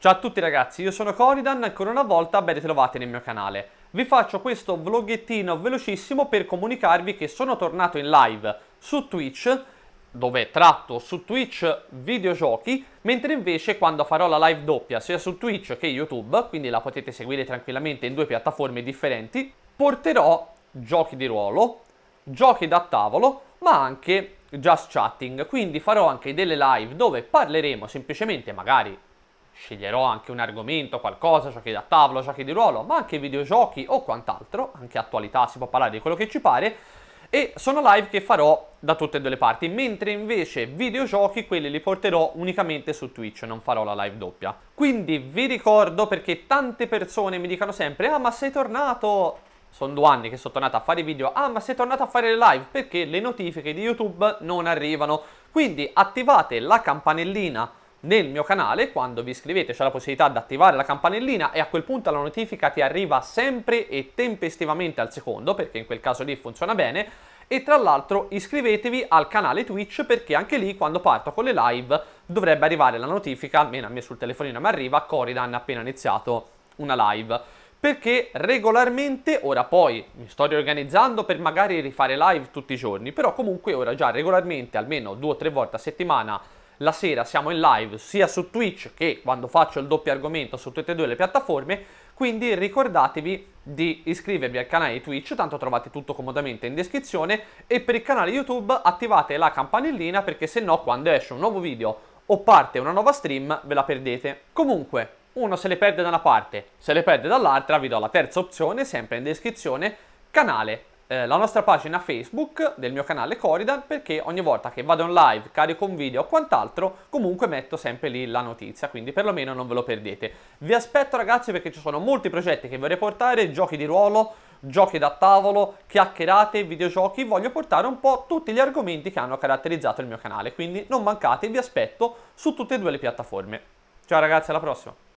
Ciao a tutti ragazzi, io sono Coridan, ancora una volta ben ritrovati nel mio canale. Vi faccio questo vloggettino velocissimo per comunicarvi che sono tornato in live su Twitch, dove tratto su Twitch videogiochi, mentre invece quando farò la live doppia sia su Twitch che YouTube, quindi la potete seguire tranquillamente in due piattaforme differenti, porterò giochi di ruolo, giochi da tavolo, ma anche just chatting, quindi farò anche delle live dove parleremo semplicemente magari Sceglierò anche un argomento, qualcosa, giochi da tavolo, giochi di ruolo, ma anche videogiochi o quant'altro, anche attualità, si può parlare di quello che ci pare, e sono live che farò da tutte e due le parti, mentre invece videogiochi quelli li porterò unicamente su Twitch, non farò la live doppia. Quindi vi ricordo perché tante persone mi dicono sempre «Ah ma sei tornato...» Sono due anni che sono tornato a fare video «Ah ma sei tornato a fare le live?» perché le notifiche di YouTube non arrivano. Quindi attivate la campanellina nel mio canale, quando vi iscrivete c'è la possibilità di attivare la campanellina e a quel punto la notifica ti arriva sempre e tempestivamente al secondo, perché in quel caso lì funziona bene. E tra l'altro iscrivetevi al canale Twitch perché anche lì quando parto con le live dovrebbe arrivare la notifica, almeno a me sul telefonino mi arriva, Coridan ha appena iniziato una live perché regolarmente, ora poi mi sto riorganizzando per magari rifare live tutti i giorni, però comunque ora già regolarmente, almeno due o tre volte a settimana, la sera siamo in live sia su Twitch che quando faccio il doppio argomento su tutte e due le piattaforme, quindi ricordatevi di iscrivervi al canale di Twitch, tanto trovate tutto comodamente in descrizione, e per il canale YouTube attivate la campanellina perché se no quando esce un nuovo video o parte una nuova stream ve la perdete. Comunque, uno se le perde da una parte, se le perde dall'altra vi do la terza opzione, sempre in descrizione, canale eh, la nostra pagina Facebook del mio canale Coridan perché ogni volta che vado in live, carico un video o quant'altro, comunque metto sempre lì la notizia, quindi perlomeno non ve lo perdete. Vi aspetto ragazzi perché ci sono molti progetti che vorrei portare, giochi di ruolo, giochi da tavolo, chiacchierate, videogiochi, voglio portare un po' tutti gli argomenti che hanno caratterizzato il mio canale, quindi non mancate, vi aspetto su tutte e due le piattaforme. Ciao ragazzi, alla prossima!